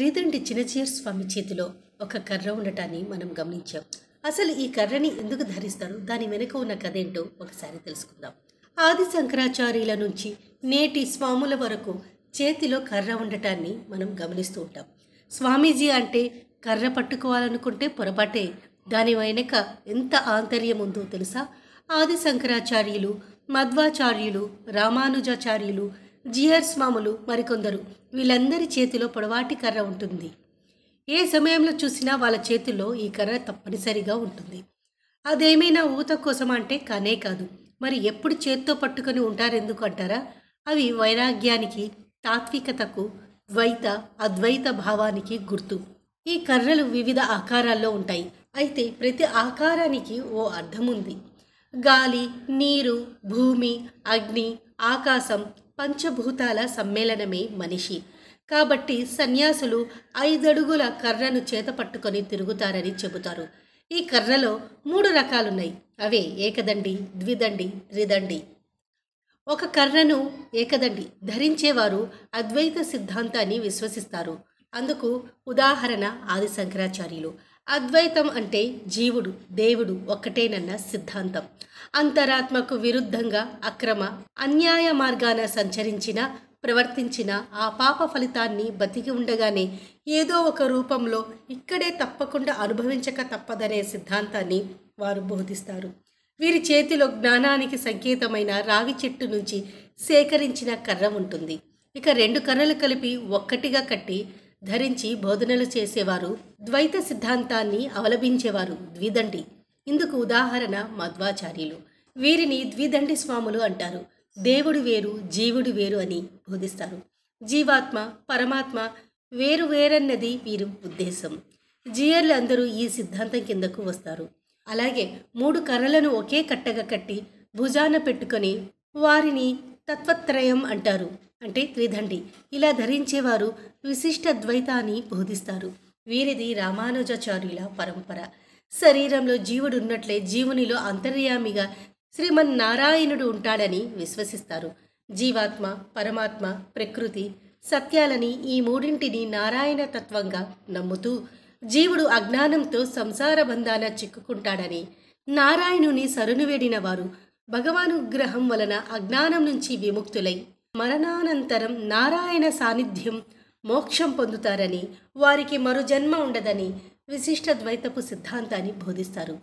రీదండి చినజీర్ స్వామి చేతిలో ఒక కర్ర ఉండటాన్ని మనం గమనించాం అసలు ఈ కర్రని ఎందుకు ధరిస్తారు దాని వెనుక ఉన్న కథేంటో ఒకసారి తెలుసుకుందాం ఆది శంకరాచార్యుల నుంచి నేటి స్వాముల వరకు చేతిలో కర్ర ఉండటాన్ని మనం గమనిస్తూ ఉంటాం స్వామీజీ అంటే కర్ర పట్టుకోవాలనుకుంటే పొరపాటే దాని వెనుక ఎంత ఆంతర్యం ఉందో తెలుసా ఆది శంకరాచార్యులు మధ్వాచార్యులు రామానుజాచార్యులు జియర్ స్వాములు మరికొందరు వీళ్ళందరి చేతిలో పొడవాటి కర్ర ఉంటుంది ఏ సమయంలో చూసినా వాళ్ళ చేతుల్లో ఈ కర్ర తప్పనిసరిగా ఉంటుంది అదేమైనా ఊత కోసం అంటే కానే కాదు మరి ఎప్పుడు చేత్తో పట్టుకొని ఉంటారెందుకు అంటారా అవి వైరాగ్యానికి తాత్వికతకు ద్వైత అద్వైత భావానికి గుర్తు ఈ కర్రలు వివిధ ఆకారాల్లో ఉంటాయి అయితే ప్రతి ఆకారానికి ఓ అర్థం ఉంది గాలి నీరు భూమి అగ్ని ఆకాశం పంచభూతాల సమ్మేళనమే మనిషి కాబట్టి సన్యాసులు ఐదడుగుల కర్రను చేతపట్టుకొని తిరుగుతారని చెబుతారు ఈ కర్రలో మూడు రకాలున్నాయి అవే ఏకదండి ద్విదండి త్రిదండి ఒక కర్రను ఏకదండి ధరించేవారు అద్వైత సిద్ధాంతాన్ని విశ్వసిస్తారు అందుకు ఉదాహరణ ఆది శంకరాచార్యులు అద్వైతం అంటే జీవుడు దేవుడు ఒక్కటేనన్న సిద్ధాంతం అంతరాత్మకు విరుద్ధంగా అక్రమ అన్యాయ మార్గాన సంచరించిన ప్రవర్తించిన ఆ పాప ఫలితాన్ని బతికి ఉండగానే ఏదో ఒక రూపంలో ఇక్కడే తప్పకుండా అనుభవించక తప్పదనే సిద్ధాంతాన్ని వారు బోధిస్తారు వీరి చేతిలో జ్ఞానానికి సంకేతమైన రావి చెట్టు నుంచి సేకరించిన కర్ర ఉంటుంది ఇక రెండు కర్రలు కలిపి ఒక్కటిగా కట్టి ధరించి బోధనలు చేసేవారు ద్వైత సిద్ధాంతాన్ని అవలంబించేవారు ద్విదండి ఇందుకు ఉదాహరణ మధ్వాచార్యులు వీరిని ద్విదండి స్వాములు అంటారు దేవుడు వేరు జీవుడు వేరు అని బోధిస్తారు జీవాత్మ పరమాత్మ వేరు వేరన్నది వీరి ఉద్దేశం జీయర్లు అందరూ ఈ సిద్ధాంతం కిందకు వస్తారు అలాగే మూడు కర్రలను ఒకే కట్టగా కట్టి భుజాన పెట్టుకొని వారిని తత్వత్రయం అంటారు అంటే త్రిదండి ఇలా ధరించేవారు విశిష్ట ద్వైతాన్ని బోధిస్తారు వీరిది రామానుజాచార్యుల పరంపర శరీరంలో జీవుడు ఉన్నట్లే జీవునిలో అంతర్యామిగా శ్రీమన్నారాయణుడు ఉంటాడని విశ్వసిస్తారు జీవాత్మ పరమాత్మ ప్రకృతి సత్యాలని ఈ మూడింటిని నారాయణ తత్వంగా నమ్ముతూ జీవుడు అజ్ఞానంతో సంసార బంధాన చిక్కుకుంటాడని నారాయణుని సరును వారు భగవానుగ్రహం వలన అజ్ఞానం నుంచి విముక్తులై మరణానంతరం నారాయణ సాన్నిధ్యం మోక్షం పొందుతారని వారికి మరో జన్మ ఉండదని విశిష్ట ద్వైతపు సిద్ధాంతాన్ని బోధిస్తారు